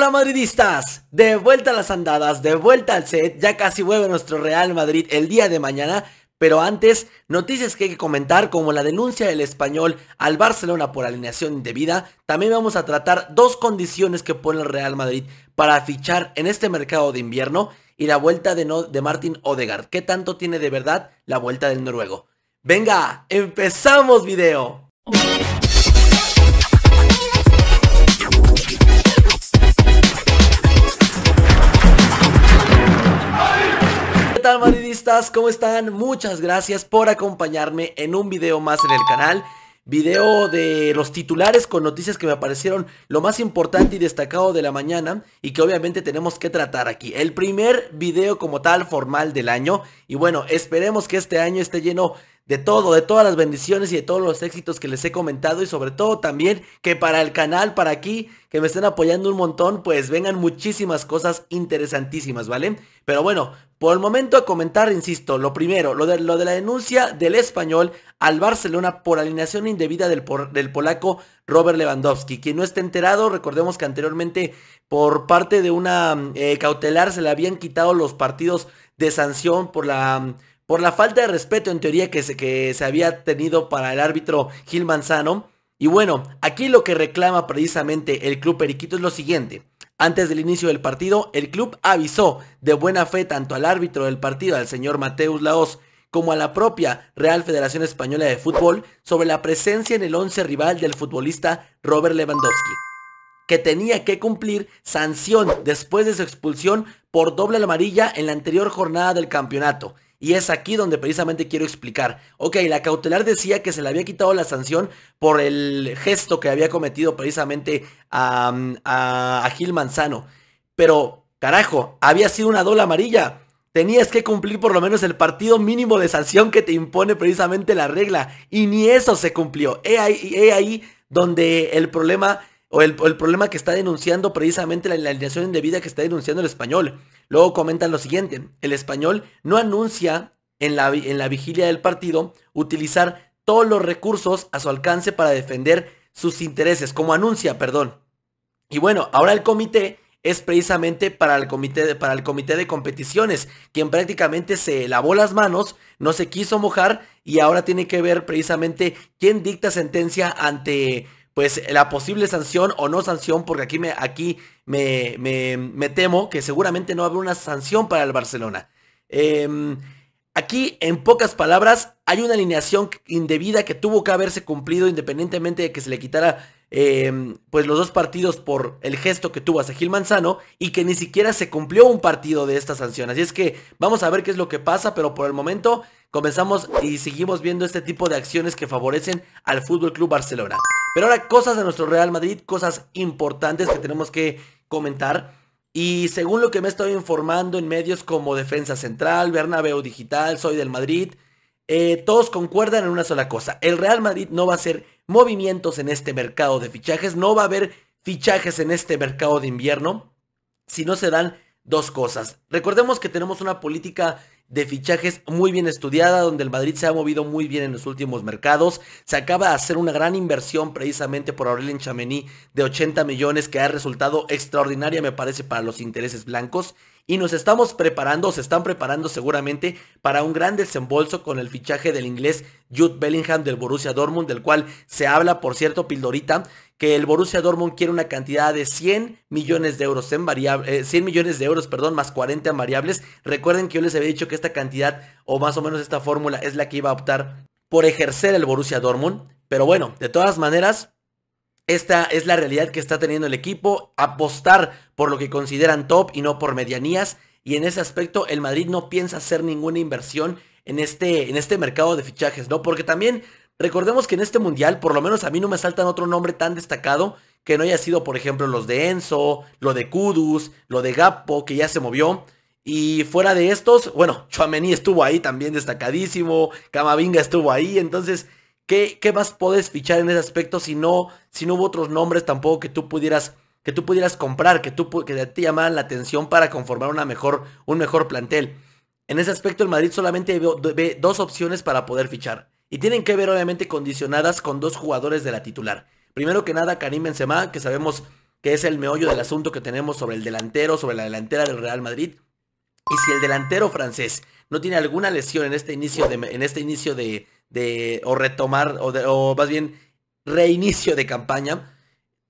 Hola madridistas, de vuelta a las andadas, de vuelta al set, ya casi vuelve nuestro Real Madrid el día de mañana, pero antes, noticias que hay que comentar como la denuncia del español al Barcelona por alineación indebida, también vamos a tratar dos condiciones que pone el Real Madrid para fichar en este mercado de invierno y la vuelta de, no, de Martin Odegaard, ¿qué tanto tiene de verdad la vuelta del noruego? Venga, empezamos video. tal madridistas? ¿Cómo están? Muchas gracias por acompañarme en un video más en el canal video de los titulares con noticias que me aparecieron lo más importante y destacado de la mañana y que obviamente tenemos que tratar aquí. El primer video como tal formal del año y bueno, esperemos que este año esté lleno de todo, de todas las bendiciones y de todos los éxitos que les he comentado y sobre todo también que para el canal, para aquí, que me estén apoyando un montón, pues vengan muchísimas cosas interesantísimas, ¿vale? Pero bueno, por el momento a comentar, insisto, lo primero, lo de, la denuncia del español al Barcelona por alineación indebida del, polaco Robert Lewandowski. Quien no esté enterado, recordemos que anteriormente por parte de una eh, cautelar se le habían quitado los partidos de sanción por la por la falta de respeto en teoría que se, que se había tenido para el árbitro Gil Manzano. Y bueno, aquí lo que reclama precisamente el club Periquito es lo siguiente. Antes del inicio del partido, el club avisó de buena fe tanto al árbitro del partido, al señor Mateus Laos, como a la propia Real Federación Española de Fútbol sobre la presencia en el once rival del futbolista Robert Lewandowski, que tenía que cumplir sanción después de su expulsión por doble amarilla en la anterior jornada del campeonato. Y es aquí donde precisamente quiero explicar. Ok, la cautelar decía que se le había quitado la sanción por el gesto que había cometido precisamente a, a, Gil Manzano. Pero, carajo, había sido una doble amarilla. Tenías que cumplir por lo menos el partido mínimo de sanción que te impone precisamente la regla. Y ni eso se cumplió. He ahí, donde el problema o el, problema que está denunciando precisamente la, la alineación indebida que está denunciando el español. Luego comentan lo siguiente, el español no anuncia en la, en la vigilia del partido utilizar todos los recursos a su alcance para defender sus intereses, como anuncia, perdón. Y bueno, ahora el comité es precisamente para el comité para el comité de competiciones, quien prácticamente se lavó las manos, no se quiso mojar y ahora tiene que ver precisamente quién dicta sentencia ante pues la posible sanción o no sanción, porque aquí me, aquí me, temo que seguramente no habrá una sanción para el Barcelona. Em, aquí, en pocas palabras, hay una alineación indebida que tuvo que haberse cumplido independientemente de que se le quitara em, pues los dos partidos por el gesto que tuvo hacia Gil Manzano y que ni siquiera se cumplió un partido de esta sanción. Así es que vamos a ver qué es lo que pasa, pero por el momento comenzamos y seguimos viendo este tipo de acciones que favorecen al Fútbol Club Barcelona. Pero ahora cosas de nuestro Real Madrid, cosas importantes que tenemos que comentar. Y según lo que me estoy informando en medios como Defensa Central, Bernabéu Digital, Soy del Madrid, eh, todos concuerdan en una sola cosa. El Real Madrid no va a hacer movimientos en este mercado de fichajes, no va a haber fichajes en este mercado de invierno si no se dan dos cosas. Recordemos que tenemos una política de fichajes muy bien estudiada, donde el Madrid se ha movido muy bien en los últimos mercados. Se acaba de hacer una gran inversión precisamente por Aurelien Chamení de 80 millones que ha resultado extraordinaria, me parece, para los intereses blancos y nos estamos preparando, o se están preparando seguramente para un gran desembolso con el fichaje del inglés Jude Bellingham del Borussia Dortmund, del cual se habla, por cierto, Pildorita, que el Borussia Dortmund quiere una cantidad de 100 millones de euros en variables, eh, 100 millones de euros, perdón, más 40 en variables. Recuerden que yo les había dicho que esta cantidad, o más o menos esta fórmula, es la que iba a optar por ejercer el Borussia Dortmund. Pero bueno, de todas maneras, esta es la realidad que está teniendo el equipo, apostar por lo que consideran top y no por medianías. Y en ese aspecto el Madrid no piensa hacer ninguna inversión en este, en este mercado de fichajes, ¿no? Porque también recordemos que en este mundial, por lo menos a mí no me saltan otro nombre tan destacado que no haya sido, por ejemplo, los de Enzo, lo de Kudus, lo de Gapo, que ya se movió. Y fuera de estos, bueno, Chuamení estuvo ahí también destacadísimo, Camavinga estuvo ahí, entonces ¿Qué, más puedes fichar en ese aspecto si no, si no hubo otros nombres tampoco que tú pudieras, que tú pudieras comprar, que, tú, te llamaran la atención para conformar una mejor, un mejor plantel? En ese aspecto el Madrid solamente ve dos opciones para poder fichar. Y tienen que ver obviamente condicionadas con dos jugadores de la titular. Primero que nada Karim Benzema, que sabemos que es el meollo del asunto que tenemos sobre el delantero, sobre la delantera del Real Madrid. Y si el delantero francés no tiene alguna lesión en este inicio de, en este inicio de, o retomar, o, o más bien reinicio de campaña,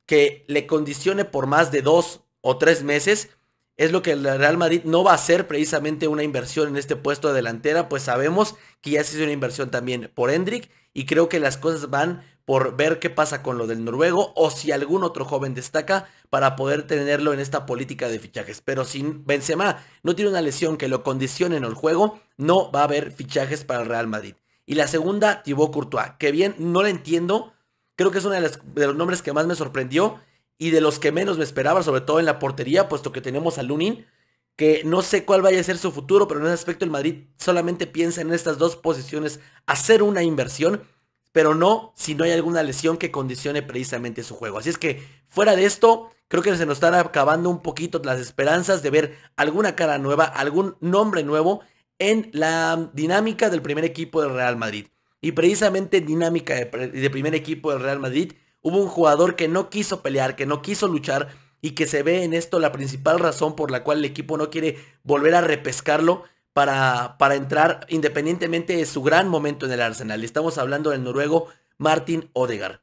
que le condicione por más de dos o tres meses, es lo que el Real Madrid no va a hacer precisamente una inversión en este puesto de delantera, pues sabemos que ya se hizo una inversión también por Hendrik y creo que las cosas van por ver qué pasa con lo del noruego o si algún otro joven destaca para poder tenerlo en esta política de fichajes. Pero si Benzema no tiene una lesión que lo condicione en el juego, no va a haber fichajes para el Real Madrid. Y la segunda, Thibaut Courtois, que bien, no la entiendo. Creo que es uno de, de los nombres que más me sorprendió y de los que menos me esperaba, sobre todo en la portería, puesto que tenemos a Lunin, que no sé cuál vaya a ser su futuro, pero en ese aspecto el Madrid solamente piensa en estas dos posiciones, hacer una inversión, pero no si no hay alguna lesión que condicione precisamente su juego. Así es que fuera de esto, creo que se nos están acabando un poquito las esperanzas de ver alguna cara nueva, algún nombre nuevo en la dinámica del primer equipo del Real Madrid. Y precisamente dinámica de, primer equipo del Real Madrid hubo un jugador que no quiso pelear, que no quiso luchar y que se ve en esto la principal razón por la cual el equipo no quiere volver a repescarlo para, para entrar independientemente de su gran momento en el Arsenal. Estamos hablando del noruego Martin Odegaard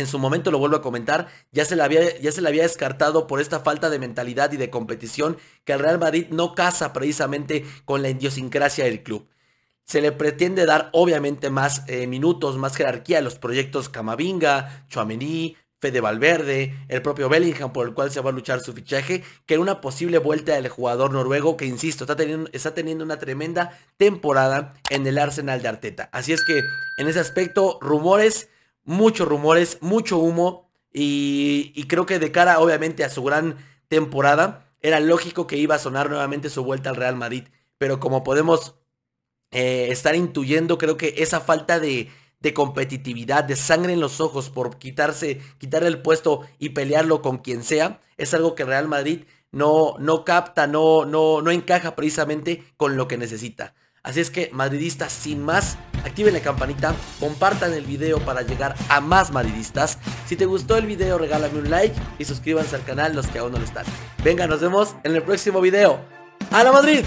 en su momento lo vuelvo a comentar, ya se, le había, ya se había descartado por esta falta de mentalidad y de competición que el Real Madrid no casa precisamente con la idiosincrasia del club. Se le pretende dar obviamente más eh, minutos, más jerarquía a los proyectos Camavinga, Chuamení, Fede Valverde, el propio Bellingham por el cual se va a luchar su fichaje, que en una posible vuelta del jugador noruego que, insisto, está teniendo, está teniendo una tremenda temporada en el Arsenal de Arteta. Así es que en ese aspecto, rumores muchos rumores, mucho humo y, creo que de cara obviamente a su gran temporada, era lógico que iba a sonar nuevamente su vuelta al Real Madrid. Pero como podemos eh, estar intuyendo, creo que esa falta de, competitividad, de sangre en los ojos por quitarse, quitarle el puesto y pelearlo con quien sea, es algo que Real Madrid no, no capta, no, no, no encaja precisamente con lo que necesita. Así es que, madridistas, sin más, activen la campanita, compartan el video para llegar a más madridistas. Si te gustó el video, regálame un like y suscríbanse al canal los que aún no lo están. Venga, nos vemos en el próximo video. ¡A la Madrid!